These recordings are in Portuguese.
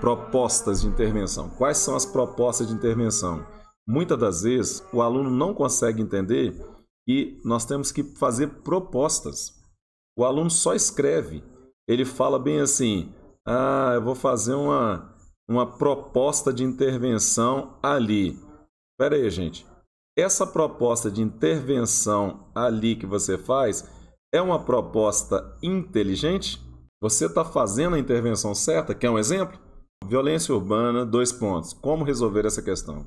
propostas de intervenção. Quais são as propostas de intervenção? Muitas das vezes o aluno não consegue entender e nós temos que fazer propostas. O aluno só escreve. Ele fala bem assim: ah, eu vou fazer uma, uma proposta de intervenção ali. Pera aí, gente. Essa proposta de intervenção ali que você faz é uma proposta inteligente? Você está fazendo a intervenção certa? Quer um exemplo? Violência urbana, dois pontos. Como resolver essa questão?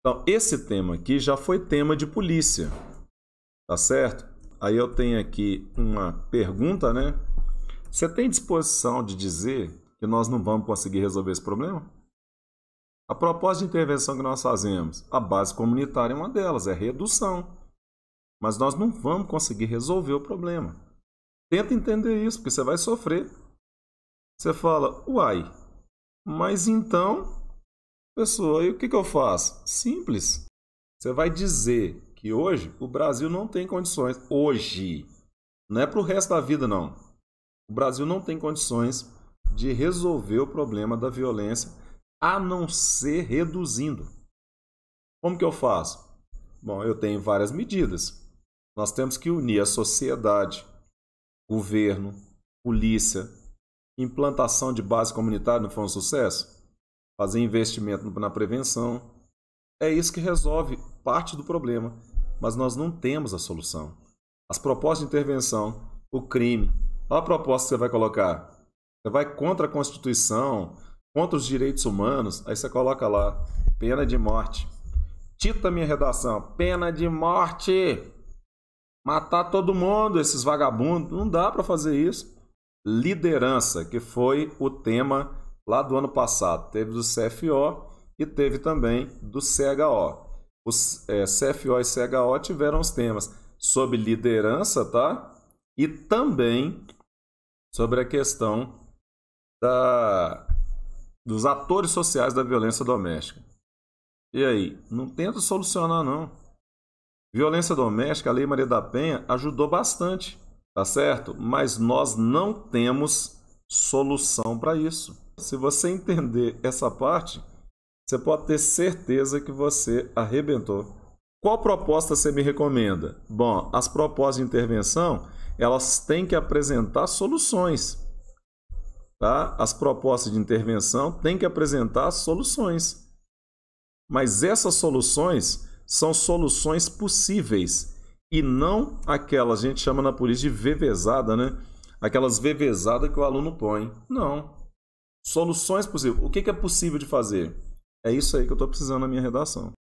Então, esse tema aqui já foi tema de polícia. Tá certo? Aí eu tenho aqui uma pergunta, né? Você tem disposição de dizer que nós não vamos conseguir resolver esse problema? A proposta de intervenção que nós fazemos, a base comunitária é uma delas, é redução. Mas nós não vamos conseguir resolver o problema. Tenta entender isso, porque você vai sofrer. Você fala, uai, mas então, pessoal, e o que, que eu faço? Simples. Você vai dizer que hoje o Brasil não tem condições. Hoje. Não é para o resto da vida, não. O Brasil não tem condições de resolver o problema da violência a não ser reduzindo. Como que eu faço? Bom, eu tenho várias medidas. Nós temos que unir a sociedade, governo, polícia, Implantação de base comunitária não foi um sucesso? Fazer investimento na prevenção. É isso que resolve parte do problema, mas nós não temos a solução. As propostas de intervenção, o crime, qual a proposta que você vai colocar? Você vai contra a Constituição, contra os direitos humanos, aí você coloca lá, pena de morte. Tita minha redação, pena de morte. Matar todo mundo, esses vagabundos, não dá para fazer isso liderança, que foi o tema lá do ano passado. Teve do CFO e teve também do CHO. Os é, CFO e CHO tiveram os temas sobre liderança, tá? E também sobre a questão da, dos atores sociais da violência doméstica. E aí, não tenta solucionar não. Violência doméstica, a Lei Maria da Penha ajudou bastante tá certo? Mas nós não temos solução para isso. Se você entender essa parte, você pode ter certeza que você arrebentou. Qual proposta você me recomenda? Bom, as propostas de intervenção, elas têm que apresentar soluções. Tá? As propostas de intervenção têm que apresentar soluções. Mas essas soluções são soluções possíveis e não aquela, a gente chama na polícia de vevezada, né? Aquelas vevezadas que o aluno põe. Não. Soluções possíveis. O que é possível de fazer? É isso aí que eu estou precisando na minha redação.